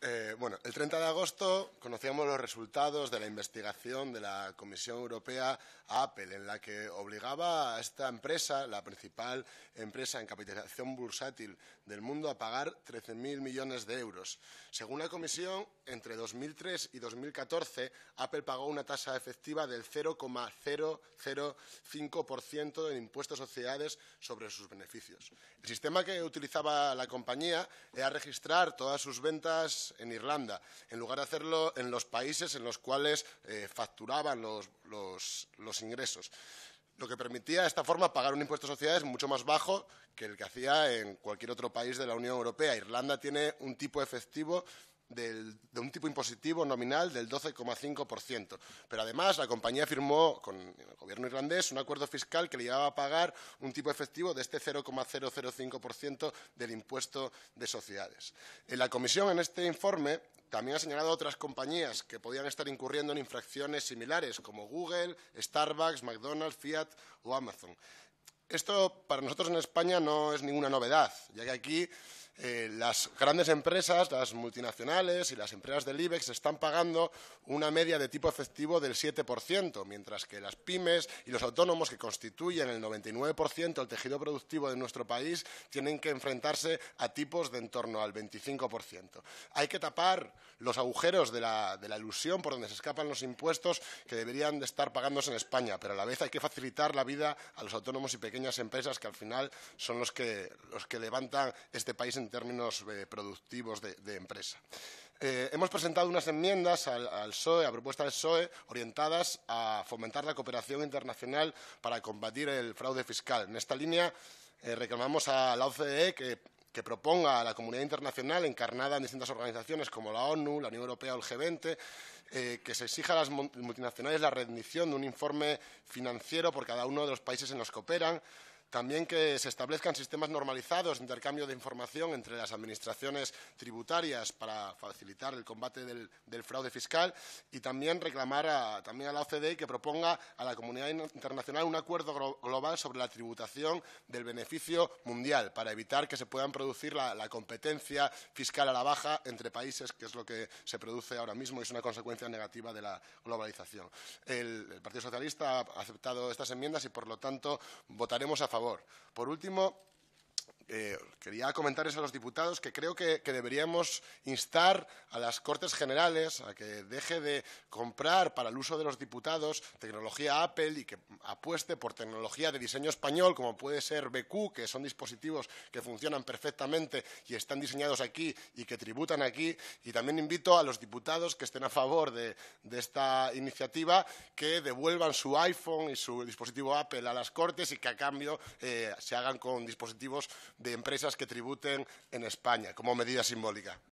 Eh, bueno, el 30 de agosto conocíamos los resultados de la investigación de la Comisión Europea a Apple, en la que obligaba a esta empresa, la principal empresa en capitalización bursátil del mundo, a pagar 13.000 millones de euros. Según la Comisión, entre 2003 y 2014, Apple pagó una tasa efectiva del 0,005% en impuestos a sociedades sobre sus beneficios. El sistema que utilizaba la compañía era registrar todas sus ventas en Irlanda, en lugar de hacerlo en los países en los cuales eh, facturaban los, ingresos lo que permitía de esta forma pagar un impuesto a sociedades mucho más bajo que el que hacía en cualquier otro país de la Unión Europea. Irlanda tiene un tipo efectivo de un tipo impositivo nominal del 12,5%. Pero además la compañía firmó con el gobierno irlandés un acuerdo fiscal que le llevaba a pagar un tipo efectivo de este 0,005% del impuesto de sociedades. Eh, la comisión en este informe también ha señalado otras compañías que podían estar incurriendo en infracciones similares, como Google, Starbucks, McDonald's, Fiat o Amazon. Esto para nosotros en España no es ninguna novedad, ya que aquí eh, las grandes empresas, las multinacionales y las empresas del IBEX están pagando una media de tipo efectivo del 7%, mientras que las pymes y los autónomos, que constituyen el 99% del tejido productivo de nuestro país, tienen que enfrentarse a tipos de en torno al 25%. Hay que tapar los agujeros de la, de la ilusión por donde se escapan los impuestos que deberían de estar pagándose en España, pero a la vez hay que facilitar la vida a los autónomos y pequeñas empresas que al final son los que, los que levantan este país en en términos eh, productivos de, empresa. Eh, hemos presentado unas enmiendas al, al, e, a propuesta del SOE orientadas a fomentar la cooperación internacional para combatir el fraude fiscal. En esta línea eh, reclamamos a la OCDE que, proponga a la comunidad internacional, encarnada en distintas organizaciones como la ONU, la Unión Europea o el G20, que se exija a las multinacionales la rendición de un informe financiero por cada uno de los países en los que operan, también que se establezcan sistemas normalizados de intercambio de información entre las administraciones tributarias para facilitar el combate del, fraude fiscal y también reclamar a, también a la OCDE que proponga a la comunidad internacional un acuerdo global sobre la tributación del beneficio mundial para evitar que se puedan producir la, competencia fiscal a la baja entre países, que es lo que se produce ahora mismo y es una consecuencia negativa de la globalización. El, el Partido Socialista ha aceptado estas enmiendas y, por lo tanto, votaremos a favor por último, eh, quería comentarles a los diputados que creo que, deberíamos instar a las Cortes Generales a que deje de comprar para el uso de los diputados tecnología Apple y que apueste por tecnología de diseño español, como puede ser BQ, que son dispositivos que funcionan perfectamente y están diseñados aquí y que tributan aquí. Y también invito a los diputados que estén a favor de, esta iniciativa que devuelvan su iPhone y su dispositivo Apple a las Cortes y que a cambio eh, se hagan con dispositivos de empresas que tributen en España como medida simbólica.